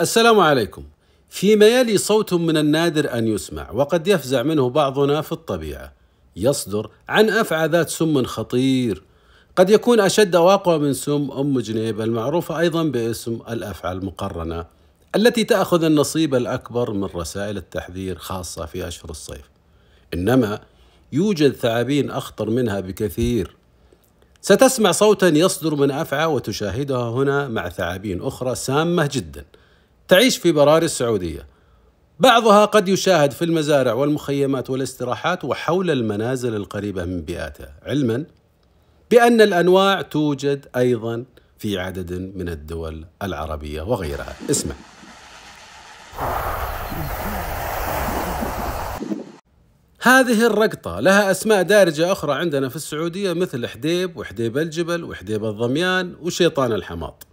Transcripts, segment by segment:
السلام عليكم فيما يلي صوت من النادر أن يسمع وقد يفزع منه بعضنا في الطبيعة يصدر عن أفعى ذات سم خطير قد يكون أشد وأقوى من سم أم جنيب المعروفة أيضا باسم الأفعى المقرنة التي تأخذ النصيب الأكبر من رسائل التحذير خاصة في أشهر الصيف إنما يوجد ثعابين أخطر منها بكثير ستسمع صوتا يصدر من أفعى وتشاهدها هنا مع ثعابين أخرى سامة جداً تعيش في براري السعودية بعضها قد يشاهد في المزارع والمخيمات والاستراحات وحول المنازل القريبة من بيئاتها علما بأن الأنواع توجد أيضا في عدد من الدول العربية وغيرها اسمع هذه الرقطة لها أسماء دارجة أخرى عندنا في السعودية مثل حديب وحديب الجبل وحديب الضميان وشيطان الحماط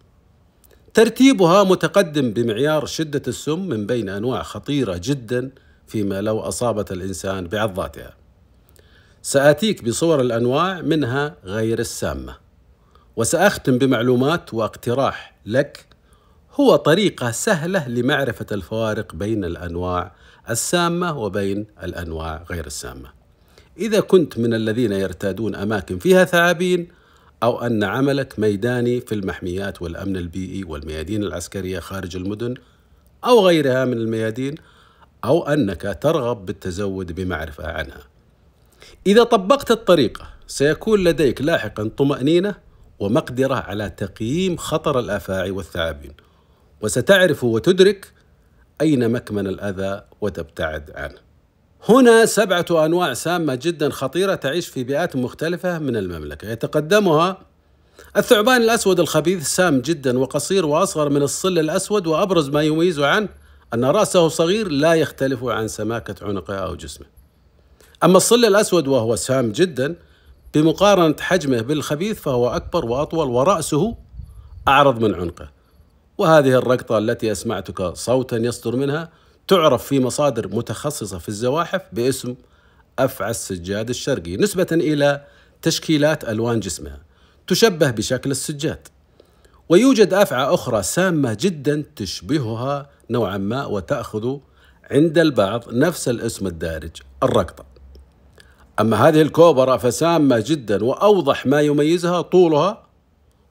ترتيبها متقدم بمعيار شدة السم من بين أنواع خطيرة جدا فيما لو أصابت الإنسان بعضاتها. سآتيك بصور الأنواع منها غير السامة. وسأختم بمعلومات واقتراح لك هو طريقة سهلة لمعرفة الفوارق بين الأنواع السامة وبين الأنواع غير السامة. إذا كنت من الذين يرتادون أماكن فيها ثعابين أو أن عملك ميداني في المحميات والأمن البيئي والميادين العسكرية خارج المدن أو غيرها من الميادين أو أنك ترغب بالتزود بمعرفة عنها. إذا طبقت الطريقة سيكون لديك لاحقا طمأنينة ومقدرة على تقييم خطر الأفاعي والثعابين وستعرف وتدرك أين مكمن الأذى وتبتعد عنه. هنا سبعة أنواع سامة جدا خطيرة تعيش في بيئات مختلفة من المملكة يتقدمها الثعبان الأسود الخبيث سام جدا وقصير وأصغر من الصل الأسود وأبرز ما يميزه عنه أن رأسه صغير لا يختلف عن سماكة عنقه أو جسمه أما الصل الأسود وهو سام جدا بمقارنة حجمه بالخبيث فهو أكبر وأطول ورأسه أعرض من عنقه وهذه الرقطة التي أسمعتك صوتا يصدر منها تعرف في مصادر متخصصة في الزواحف باسم أفعى السجاد الشرقي نسبة إلى تشكيلات ألوان جسمها تشبه بشكل السجاد ويوجد أفعى أخرى سامة جدا تشبهها نوعا ما وتأخذ عند البعض نفس الاسم الدارج الرقطة أما هذه الكوبرا فسامة جدا وأوضح ما يميزها طولها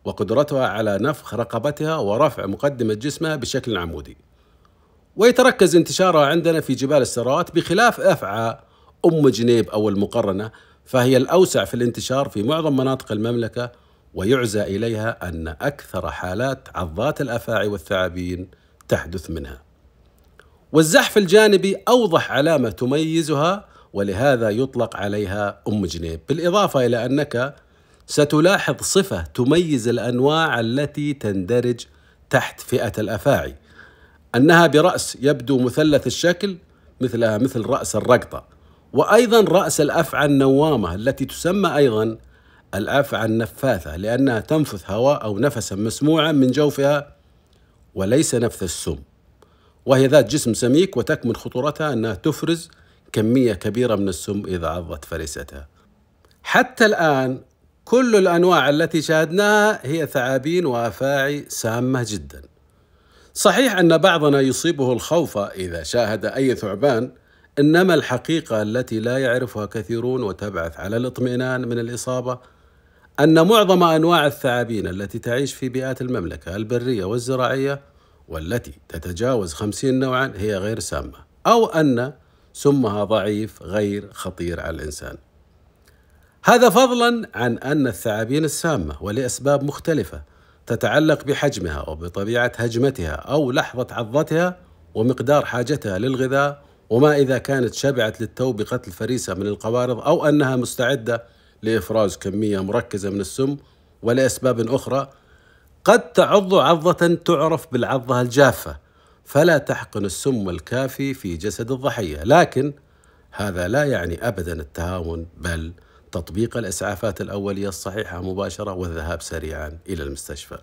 وقدرتها على نفخ رقبتها ورفع مقدمة جسمها بشكل عمودي ويتركز انتشارها عندنا في جبال السرات بخلاف أفعى أم جنيب أو المقرنة فهي الأوسع في الانتشار في معظم مناطق المملكة ويعزى إليها أن أكثر حالات عضات الأفاعي والثعابين تحدث منها والزحف الجانبي أوضح علامة تميزها ولهذا يطلق عليها أم جنيب بالإضافة إلى أنك ستلاحظ صفة تميز الأنواع التي تندرج تحت فئة الأفاعي أنها برأس يبدو مثلث الشكل مثلها مثل رأس الرقطة وأيضا رأس الأفعى النوامة التي تسمى أيضا الأفعى النفاثة لأنها تنفث هواء أو نفسا مسموعا من جوفها وليس نفث السم وهي ذات جسم سميك وتكمن خطورتها أنها تفرز كمية كبيرة من السم إذا عضت فريستها حتى الآن كل الأنواع التي شاهدناها هي ثعابين وأفاعي سامة جداً صحيح أن بعضنا يصيبه الخوف إذا شاهد أي ثعبان إنما الحقيقة التي لا يعرفها كثيرون وتبعث على الاطمئنان من الإصابة أن معظم أنواع الثعابين التي تعيش في بيئات المملكة البرية والزراعية والتي تتجاوز خمسين نوعا هي غير سامة أو أن سمها ضعيف غير خطير على الإنسان هذا فضلا عن أن الثعابين السامة ولأسباب مختلفة تتعلق بحجمها أو بطبيعة هجمتها أو لحظة عضتها ومقدار حاجتها للغذاء وما إذا كانت شبعت للتو بقتل فريسة من القوارض أو أنها مستعدة لإفراز كمية مركزة من السم ولأسباب أخرى قد تعض عضة تعرف بالعضة الجافة فلا تحقن السم الكافي في جسد الضحية لكن هذا لا يعني أبدا التهاون بل تطبيق الإسعافات الأولية الصحيحة مباشرة والذهاب سريعا إلى المستشفى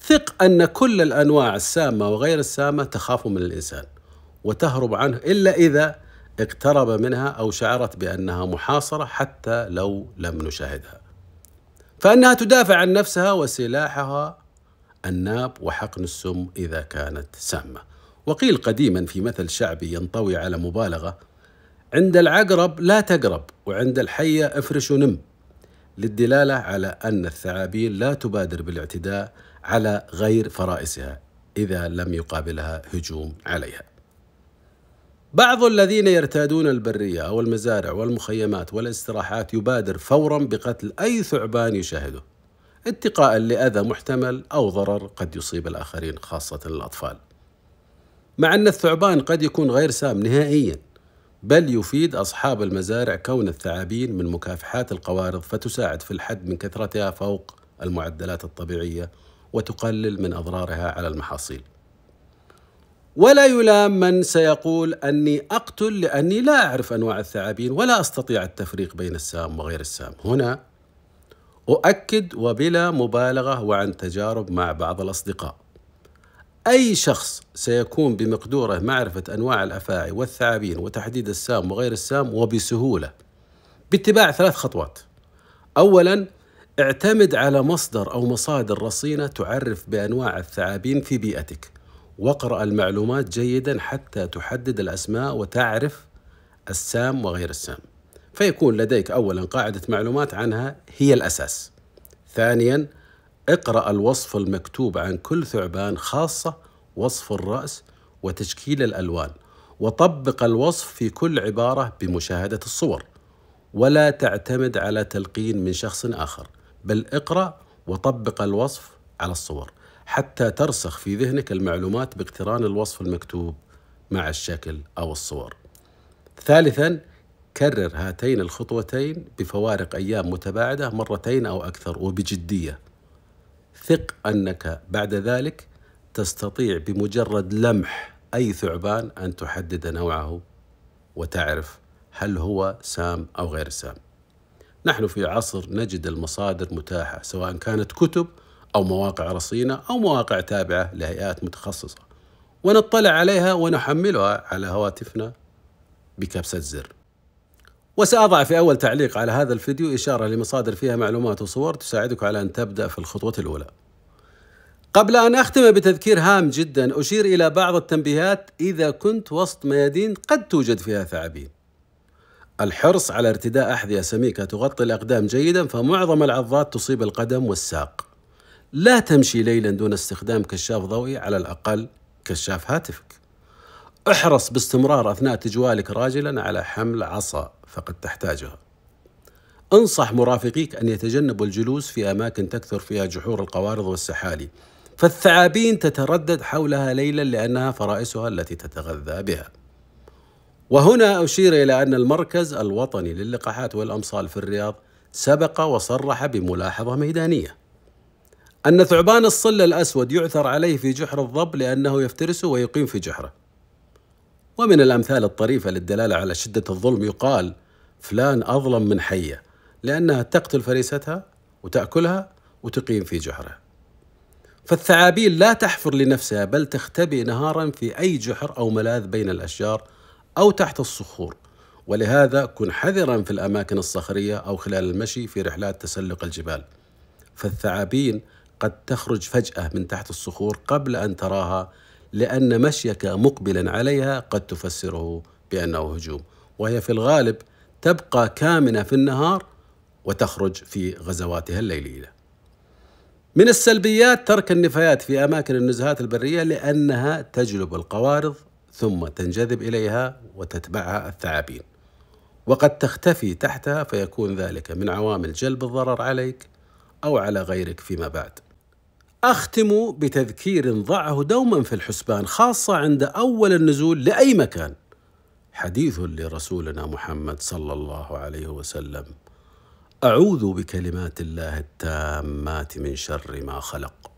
ثق أن كل الأنواع السامة وغير السامة تخاف من الإنسان وتهرب عنه إلا إذا اقترب منها أو شعرت بأنها محاصرة حتى لو لم نشاهدها فإنها تدافع عن نفسها وسلاحها الناب وحقن السم إذا كانت سامة وقيل قديما في مثل شعبي ينطوي على مبالغة عند العقرب لا تقرب وعند الحية افرش ونم للدلالة على أن الثعابين لا تبادر بالاعتداء على غير فرائسها إذا لم يقابلها هجوم عليها بعض الذين يرتادون البرية أو المزارع والمخيمات والاستراحات يبادر فورا بقتل أي ثعبان يشاهده اتقاء لأذى محتمل أو ضرر قد يصيب الآخرين خاصة الأطفال مع أن الثعبان قد يكون غير سام نهائياً بل يفيد أصحاب المزارع كون الثعابين من مكافحات القوارض فتساعد في الحد من كثرتها فوق المعدلات الطبيعية وتقلل من أضرارها على المحاصيل ولا يلام من سيقول أني أقتل لأني لا أعرف أنواع الثعابين ولا أستطيع التفريق بين السام وغير السام هنا أؤكد وبلا مبالغة وعن تجارب مع بعض الأصدقاء أي شخص سيكون بمقدوره معرفة أنواع الأفاعي والثعابين وتحديد السام وغير السام وبسهولة باتباع ثلاث خطوات أولا اعتمد على مصدر أو مصادر رصينة تعرف بأنواع الثعابين في بيئتك واقرأ المعلومات جيدا حتى تحدد الأسماء وتعرف السام وغير السام فيكون لديك أولا قاعدة معلومات عنها هي الأساس ثانيا اقرأ الوصف المكتوب عن كل ثعبان خاصة وصف الرأس وتشكيل الألوان وطبق الوصف في كل عبارة بمشاهدة الصور ولا تعتمد على تلقين من شخص آخر بل اقرأ وطبق الوصف على الصور حتى ترسخ في ذهنك المعلومات باقتران الوصف المكتوب مع الشكل أو الصور ثالثاً كرر هاتين الخطوتين بفوارق أيام متباعدة مرتين أو أكثر وبجدية ثق أنك بعد ذلك تستطيع بمجرد لمح أي ثعبان أن تحدد نوعه وتعرف هل هو سام أو غير سام نحن في عصر نجد المصادر متاحة سواء كانت كتب أو مواقع رصينة أو مواقع تابعة لهيئات متخصصة ونطلع عليها ونحملها على هواتفنا بكبسة زر وسأضع في أول تعليق على هذا الفيديو إشارة لمصادر فيها معلومات وصور تساعدك على أن تبدأ في الخطوة الأولى قبل أن أختم بتذكير هام جدا أشير إلى بعض التنبيهات إذا كنت وسط ميادين قد توجد فيها ثعابين الحرص على ارتداء أحذية سميكة تغطي الأقدام جيدا فمعظم العضات تصيب القدم والساق لا تمشي ليلا دون استخدام كشاف ضوئي على الأقل كشاف هاتفك احرص باستمرار أثناء تجوالك راجلا على حمل عصا فقد تحتاجها انصح مرافقيك أن يتجنبوا الجلوس في أماكن تكثر فيها جحور القوارض والسحالي فالثعابين تتردد حولها ليلا لأنها فرائسها التي تتغذى بها وهنا أشير إلى أن المركز الوطني للقاحات والأمصال في الرياض سبق وصرح بملاحظة ميدانية أن ثعبان الصل الأسود يعثر عليه في جحر الضب لأنه يفترسه ويقيم في جحره ومن الأمثال الطريفة للدلالة على شدة الظلم يقال فلان أظلم من حية لأنها تقتل فريستها وتأكلها وتقيم في جحرها فالثعابين لا تحفر لنفسها بل تختبئ نهارا في أي جحر أو ملاذ بين الأشجار أو تحت الصخور ولهذا كن حذرا في الأماكن الصخرية أو خلال المشي في رحلات تسلق الجبال فالثعابين قد تخرج فجأة من تحت الصخور قبل أن تراها لأن مشيك مقبلا عليها قد تفسره بأنه هجوم وهي في الغالب تبقى كامنة في النهار وتخرج في غزواتها الليلية من السلبيات ترك النفايات في أماكن النزهات البرية لأنها تجلب القوارض ثم تنجذب إليها وتتبعها الثعابين وقد تختفي تحتها فيكون ذلك من عوامل جلب الضرر عليك أو على غيرك فيما بعد أختم بتذكير ضعه دوما في الحسبان خاصة عند أول النزول لأي مكان حديث لرسولنا محمد صلى الله عليه وسلم أعوذ بكلمات الله التامات من شر ما خلق